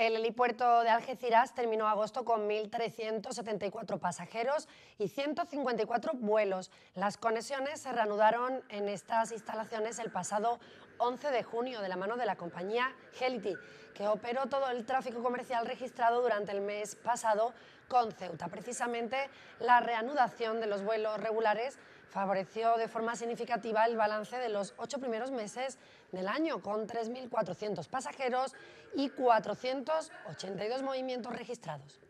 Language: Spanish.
el helipuerto de Algeciras terminó agosto con 1.374 pasajeros y 154 vuelos. Las conexiones se reanudaron en estas instalaciones el pasado 11 de junio de la mano de la compañía Helity, que operó todo el tráfico comercial registrado durante el mes pasado con Ceuta. Precisamente la reanudación de los vuelos regulares favoreció de forma significativa el balance de los ocho primeros meses del año, con 3.400 pasajeros y 482 movimientos registrados.